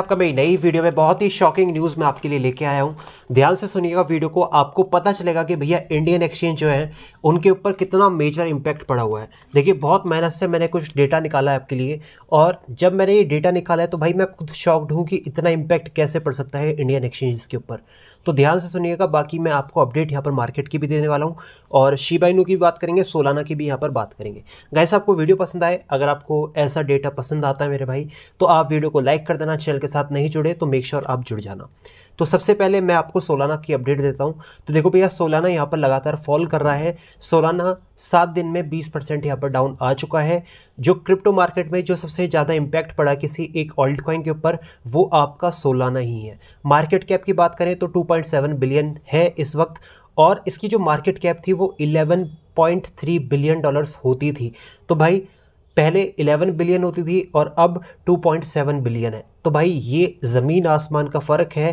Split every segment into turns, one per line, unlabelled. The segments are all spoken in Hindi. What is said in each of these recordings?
आपका मैं नई वीडियो में बहुत ही शॉकिंग न्यूज़ मैं आपके लिए लेके आया हूँ ध्यान से सुनिएगा वीडियो को आपको पता चलेगा कि भैया इंडियन एक्सचेंज जो है उनके ऊपर कितना मेजर इंपैक्ट पड़ा हुआ है देखिए बहुत मेहनत से मैंने कुछ डेटा निकाला है आपके लिए और जब मैंने ये डेटा निकाला है तो भाई मैं खुद शॉक्ड हूँ कि इतना इम्पैक्ट कैसे पड़ सकता है इंडियन एक्सचेंज के ऊपर तो ध्यान से सुनिएगा बाकी मैं आपको अपडेट यहाँ पर मार्केट की भी देने वाला हूँ और शिबाइनू की बात करेंगे सोलाना की भी यहाँ पर बात करेंगे गैसे आपको वीडियो पसंद आए अगर आपको ऐसा डेटा पसंद आता है मेरे भाई तो आप वीडियो को लाइक कर देना चैनल के साथ नहीं जुड़े तो मेक श्योर sure आप जुड़ जाना तो सबसे पहले मैं आपको सोलाना की अपडेट देता हूं तो देखो भैया सोलाना यहां पर लगातार फॉल कर रहा है सोलाना सात दिन में बीस परसेंट यहाँ पर डाउन आ चुका है जो क्रिप्टो मार्केट में जो सबसे ज़्यादा इम्पैक्ट पड़ा किसी एक ऑल्ड क्वाइन के ऊपर वो आपका सोलाना ही है मार्केट कैप की बात करें तो टू पॉइंट सेवन बिलियन है इस वक्त और इसकी जो मार्केट कैप थी वो eleven point three billion dollars होती थी तो भाई पहले 11 बिलियन होती थी और अब 2.7 बिलियन है तो भाई ये ज़मीन आसमान का फ़र्क है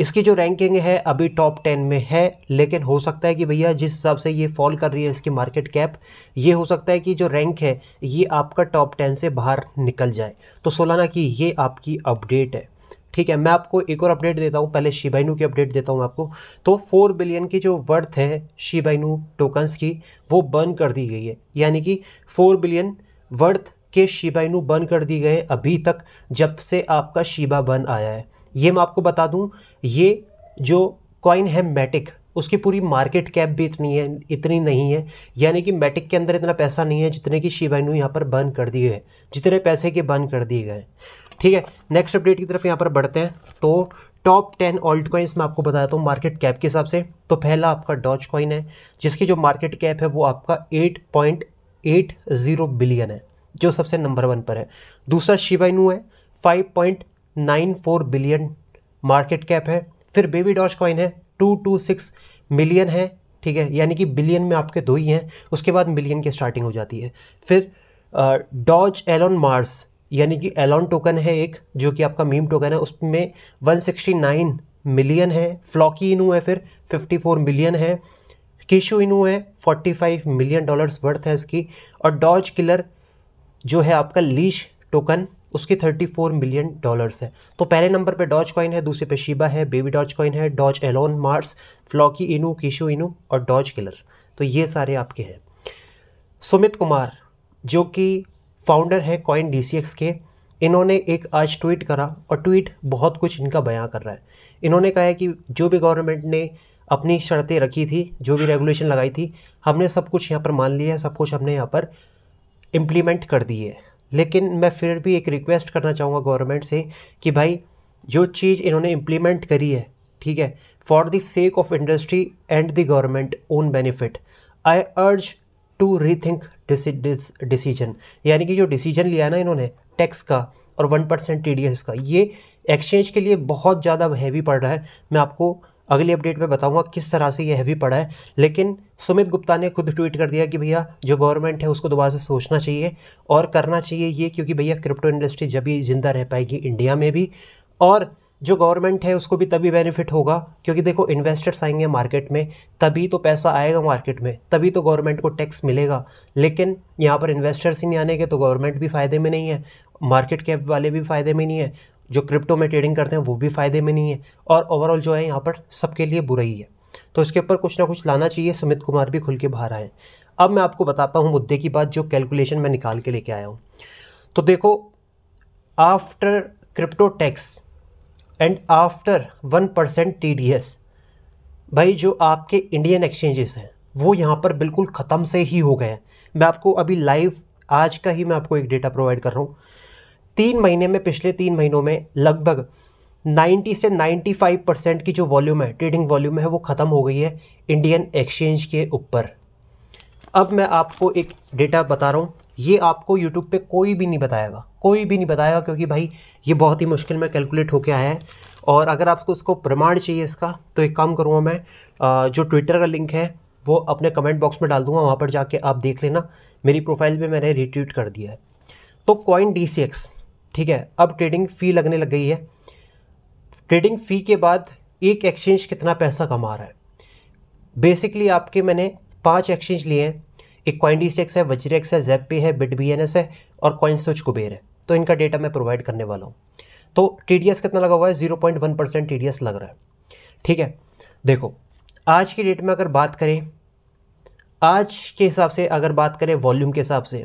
इसकी जो रैंकिंग है अभी टॉप टेन में है लेकिन हो सकता है कि भैया जिस हिसाब से ये फॉल कर रही है इसकी मार्केट कैप ये हो सकता है कि जो रैंक है ये आपका टॉप टेन से बाहर निकल जाए तो सोलाना की ये आपकी अपडेट है ठीक है मैं आपको एक और अपडेट देता हूँ पहले शिबाइनू की अपडेट देता हूँ आपको तो फोर बिलियन की जो वर्थ है शिबाइनू टोकन्स की वो बर्न कर दी गई है यानी कि फोर बिलियन वर्थ के शिबाइनू बन कर दिए गए अभी तक जब से आपका शिबा बन आया है ये मैं आपको बता दूं ये जो कॉइन है मैटिक उसकी पूरी मार्केट कैप भी इतनी है इतनी नहीं है यानी कि मैटिक के अंदर इतना पैसा नहीं है जितने कि शिबाइनू यहाँ पर बंद कर दिए गए जितने पैसे के बंद कर दिए गए ठीक है नेक्स्ट अपडेट की तरफ यहाँ पर बढ़ते हैं तो टॉप टेन ऑल्ट कॉइन्स मैं आपको बताता हूँ मार्केट कैप के हिसाब से तो पहला आपका डॉच कॉइन है जिसकी जो मार्केट कैप है वो आपका eight point eight zero billion है जो सबसे नंबर वन पर है दूसरा शिवाइनू है five point nine four billion market cap है फिर बेबी डॉच कॉइन है टू टू सिक्स मिलियन है ठीक है यानी कि बिलियन में आपके दो ही हैं उसके बाद मिलियन की स्टार्टिंग हो जाती है फिर डॉज एलॉन मार्स यानी कि एलॉन टोकन है एक जो कि आपका मीम टोकन है उसमें नाइन मिलियन है फ्लॉकी इनू है फिर फोर मिलियन है कीशो इनू है 45 मिलियन डॉलर्स वर्थ है इसकी और डॉज किलर जो है आपका लीश टोकन उसकी 34 मिलियन डॉलर्स है तो पहले नंबर पे डॉज कॉइन है दूसरे पे शिबा है बेबी डॉज कॉइन है doge Elon Mars Floki Inu Kishu इनू और डॉज किलर तो ये सारे आपके हैं सुमित कुमार जो कि फाउंडर हैं कॉइन डी के इन्होंने एक आज ट्वीट करा और ट्वीट बहुत कुछ इनका बयां कर रहा है इन्होंने कहा है कि जो भी गवर्नमेंट ने अपनी शर्तें रखी थी जो भी रेगुलेशन लगाई थी हमने सब कुछ यहाँ पर मान लिया है सब कुछ हमने यहाँ पर इम्प्लीमेंट कर दी है लेकिन मैं फिर भी एक रिक्वेस्ट करना चाहूँगा गवर्नमेंट से कि भाई जो चीज़ इन्होंने इम्प्लीमेंट करी है ठीक है for the sake of industry and the government own benefit I urge to rethink decision यानी कि जो डिसीजन लिया ना इन्होंने टैक्स का और one percent T D S का ये एक्सचेंज के लिए बहुत ज़्यादा हैवी पड़ रहा है मैं आपको अगली अपडेट में बताऊंगा किस तरह से ये हैवी पड़ा है लेकिन सुमित गुप्ता ने खुद ट्वीट कर दिया कि भैया जो गवर्नमेंट है उसको दोबारा से सोचना चाहिए और करना चाहिए ये क्योंकि भैया क्रिप्टो इंडस्ट्री जब भी जिंदा रह पाएगी इंडिया में भी और जो गवर्नमेंट है उसको भी तभी बेनिफिट होगा क्योंकि देखो इन्वेस्टर्स आएंगे मार्केट में तभी तो पैसा आएगा मार्केट में तभी तो गवर्नमेंट को टैक्स मिलेगा लेकिन यहाँ पर इन्वेस्टर्स ही नहीं आने के तो गवर्नमेंट भी फ़ायदे में नहीं है मार्केट कैप वाले भी फ़ायदे में नहीं है जो क्रिप्टो में ट्रेडिंग करते हैं वो भी फ़ायदे में नहीं है और ओवरऑल जो है यहाँ पर सबके लिए बुरा ही है तो इसके ऊपर कुछ ना कुछ लाना चाहिए सुमित कुमार भी खुल के बाहर आए अब मैं आपको बताता हूँ मुद्दे की बात जो कैलकुलेशन मैं निकाल के लेके आया हूँ तो देखो after crypto tax and after one percent T D S भाई जो आपके इंडियन एक्सचेंजेस हैं वो यहाँ पर बिल्कुल ख़त्म से ही हो गए हैं मैं आपको अभी लाइव आज का ही मैं आपको एक डेटा प्रोवाइड कर रहा हूँ तीन महीने में पिछले तीन महीनों में लगभग 90 से 95 परसेंट की जो वॉल्यूम है ट्रेडिंग वॉल्यूम है वो ख़त्म हो गई है इंडियन एक्सचेंज के ऊपर अब मैं आपको एक डेटा बता रहा हूँ ये आपको यूट्यूब पे कोई भी नहीं बताएगा कोई भी नहीं बताएगा क्योंकि भाई ये बहुत ही मुश्किल में कैलकुलेट होके आया है और अगर आपको उसको प्रमाण चाहिए इसका तो एक काम करूँगा मैं जो ट्विटर का लिंक है वो अपने कमेंट बॉक्स में डाल दूँगा वहाँ पर जाके आप देख लेना मेरी प्रोफाइल पे मैंने रिट्वीट कर दिया है तो कॉइन डी सी एक्स ठीक है अब ट्रेडिंग फ़ी लगने लग गई है ट्रेडिंग फ़ी के बाद एक एक्सचेंज कितना पैसा कमा रहा है बेसिकली आपके मैंने पांच एक्सचेंज लिए हैं एक सेक्स है वजरेक्स है जेप पे है बिट बी एन एस है और स्विच कुबेर है तो इनका डेटा मैं प्रोवाइड करने वाला हूँ तो टी डी एस कितना लगा हुआ है zero point one percent T D S लग रहा है ठीक है देखो आज की डेट में अगर बात करें आज के हिसाब से अगर बात करें वॉल्यूम के हिसाब से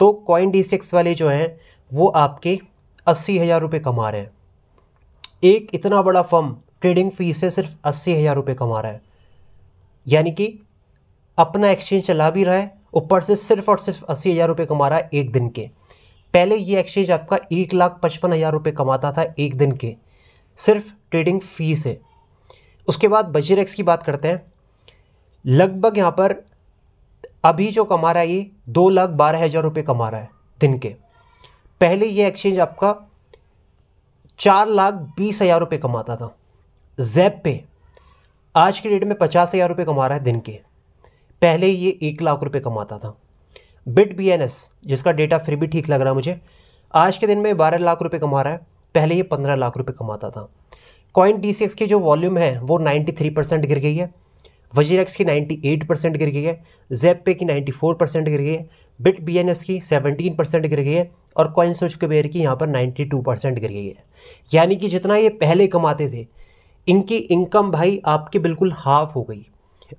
तो कॉइन डी सिक्स वाले जो हैं वो आपके अस्सी हज़ार रुपये कमा रहे हैं एक इतना बड़ा फर्म ट्रेडिंग फी से सिर्फ अस्सी हज़ार रुपये कमा रहा है यानी कि अपना एक्सचेंज चला भी रहा है ऊपर से सिर्फ और सिर्फ अस्सी हज़ार रुपये कमा रहा है एक दिन के पहले ये एक्सचेंज आपका एक लाख पचपन हज़ार रुपये कमाता था एक दिन के सिर्फ ट्रेडिंग फ़ी से उसके बाद बजीरेक्स की बात करते हैं लगभग यहाँ पर अभी जो कमा रहा है ये दो लाख बारह हज़ार रुपये कमा रहा है दिन के पहले ये एक्सचेंज आपका चार लाख बीस हज़ार रुपये कमाता था जैप पे आज के डेट में पचास हज़ार रुपये कमा रहा है दिन के पहले ये एक लाख रुपये कमाता था बिट बी एन एस जिसका डेटा फिर भी ठीक लग रहा है मुझे आज के दिन में बारह लाख रुपये कमा रहा है पहले ये पंद्रह लाख रुपये कमाता था कॉइन डी सी एक्स के जो वॉल्यूम है वो नाइन्टी थ्री परसेंट गिर गई है एक्स की 98 परसेंट गिर गई है जैप पे की 94 परसेंट गिर गई है बिट बी की 17 परसेंट गिर गई है और कॉइन स्विच के बेयर की यहाँ पर 92 परसेंट गिर गई है यानी कि जितना ये पहले कमाते थे इनकी इनकम भाई आपके बिल्कुल हाफ हो गई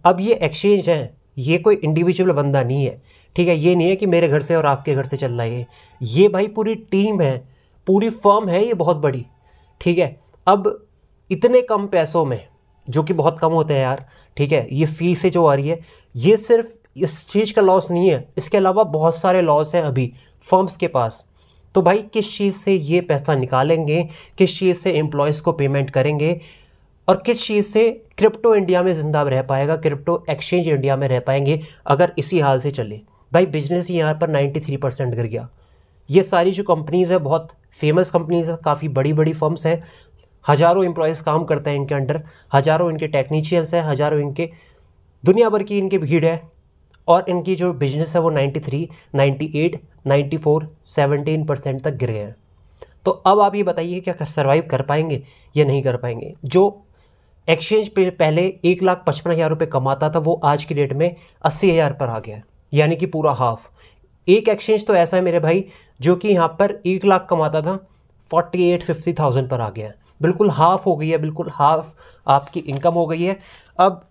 अब ये एक्सचेंज हैं ये कोई इंडिविजुअल बंदा नहीं है ठीक है ये नहीं है कि मेरे घर से और आपके घर से चल रहा है ये भाई पूरी टीम है पूरी फर्म है ये बहुत बड़ी ठीक है अब इतने कम पैसों में जो कि बहुत कम होते हैं यार ठीक है ये फी से जो आ रही है ये सिर्फ इस चीज़ का लॉस नहीं है इसके अलावा बहुत सारे लॉस हैं अभी फर्म्स के पास तो भाई किस चीज़ से ये पैसा निकालेंगे किस चीज़ से एम्प्लॉयज़ को पेमेंट करेंगे और किस चीज़ से क्रिप्टो इंडिया में ज़िंदा रह पाएगा क्रिप्टो एक्सचेंज इंडिया में रह पाएंगे अगर इसी हाल से चले भाई बिजनेस ही यहाँ पर 93 परसेंट गिर गया ये सारी जो कंपनीज़ है बहुत फेमस कंपनीज़ है काफ़ी बड़ी बड़ी फर्म्स हैं हज़ारों एम्प्लॉयज़ काम करते हैं इनके अंडर हज़ारों इनके टेक्नीशियंस हैं हज़ारों इनके दुनिया भर की इनकी भीड़ है और इनकी जो बिजनेस है वो 93, 98, 94, 17 परसेंट तक गिरे हैं तो अब आप ये बताइए क्या सर्वाइव कर पाएंगे या नहीं कर पाएंगे जो एक्सचेंज पे पहले एक लाख पचपन हज़ार रुपये कमाता था वो आज की डेट में अस्सी हज़ार पर आ गया है यानी कि पूरा हाफ एक एक्सचेंज तो ऐसा है मेरे भाई जो कि यहाँ पर एक लाख कमाता था फोर्टी एट फिफ्टी थाउजेंड पर आ गया है बिल्कुल हाफ हो गई है बिल्कुल हाफ आपकी इनकम हो गई है अब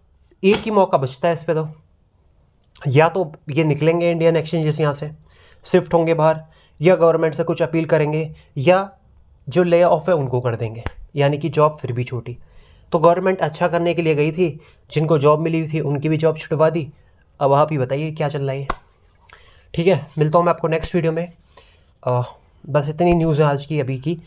एक ही मौका बचता है इस पर तो या तो ये निकलेंगे इंडियन एक्सचेंजेस यहाँ से शिफ्ट होंगे बाहर या गवर्नमेंट से कुछ अपील करेंगे या जो ले ऑफ है उनको कर देंगे यानी कि जॉब फिर भी छोटी तो गवर्नमेंट अच्छा करने के लिए गई थी जिनको जॉब मिली हुई थी उनकी भी जॉब छुटवा दी अब आप ही बताइए क्या चल रहा है ठीक है मिलता हूँ मैं आपको नेक्स्ट वीडियो में आ, बस इतनी न्यूज़ है आज की अभी की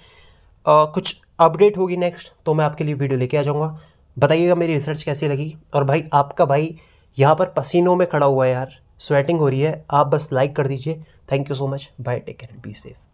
आ, कुछ अपडेट होगी नेक्स्ट तो मैं आपके लिए वीडियो लेके आ जाऊँगा बताइएगा मेरी रिसर्च कैसी लगी और भाई आपका भाई यहाँ पर पसीनों में खड़ा हुआ है यार स्वेटिंग हो रही है आप बस लाइक कर दीजिए thank you so much bye take care be safe